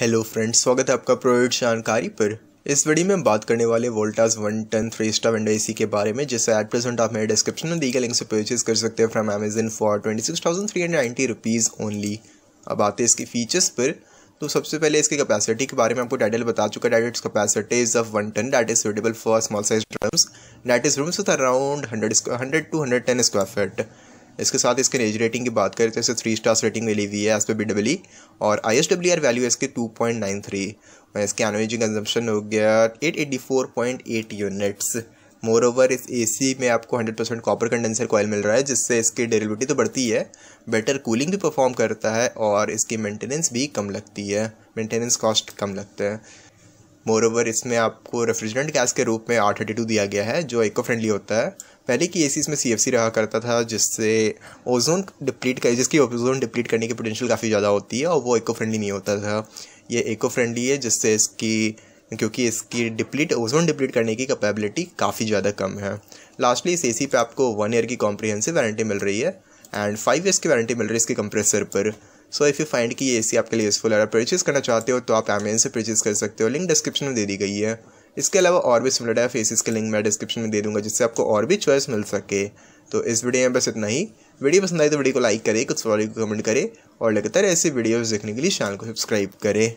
hello friends स्वागत है आपका प्रोविड जानकारी पर इस वीडियो में हम बात करने वाले Voltas one ton three star window A के बारे में जिसे एट प्रेजेंट आप मेरे डिस्क्रिप्शन में दी गई लिंक से परचेज कर सकते हैं from Amazon for twenty six thousand three hundred ninety rupees only अब आते हैं इसके फीचर्स पर तो सबसे पहले इसकी कपैसिटी के बारे में आपको टाइटल बता चुका है it's capacities of one ton that is suitable for small size rooms that is rooms around hundred hundred two hundred ten square feet इसके साथ इसके एज रेटिंग की बात करें तो इसे थ्री स्टार्स रेटिंग मिली हुई है एस पे बी डब्ल और I S W R value इसके टू पॉइंट नाइन थ्री और इसके एनर्जी कंजम्पन हो गया eight eighty four point eight units moreover इस सी में आपको hundred percent copper condenser coil मिल रहा है जिससे इसकी डेरिविटी तो बढ़ती है बेटर कूलिंग भी परफॉर्म करता है और इसकी मेंटेनेंस भी कम लगती है मेंटेनेंस कॉस्ट कम लगता है मोर ओवर इसमें आपको रेफ्रिजरेंट गैस के रूप में आर थर्टी टू दिया गया है जो इको फ्रेंडली होता है पहले की ए सी इसमें सी एफ सी रहा करता था जिससे ओजोन डिप्लीट कर जिसकी ओजोन डिप्लीट करने की पोटेंशियल काफ़ी ज़्यादा होती है और वो इको फ्रेंडली नहीं होता था ये इको फ्रेंडली है जिससे इसकी क्योंकि इसकी डिप्लीट ओजोन डिप्लीट करने की कैपेबिलिटी काफ़ी ज़्यादा कम है लास्टली इस ए सी पर आपको वन ईयर की कॉम्प्रीहेंसिव वारंटी मिल रही है एंड फाइव ईयर्स की वारंटी मिल रही है इसके कंप्रेसर पर सो इफ़ यू फाइंड की ये सी आपके लिए यूज़फुल अगर परचेज़ करना चाहते हो तो आप अमेजन से परचेज़ कर सकते हो लिंक डिस्क्रिप्शन में दे दी गई है इसके अलावा और भी सिमिलर टाइप फेसिस के लिंक मैं डिस्क्रिप्शन में दे दूंगा जिससे आपको और भी चॉइस मिल सके तो इस वीडियो में बस इतना ही वीडियो पसंद आई तो वीडियो को लाइक करें कुछ सवाल को कमेंट करें और लगातार ऐसी वीडियोज़ देखने के लिए चैनल को सब्सक्राइब करें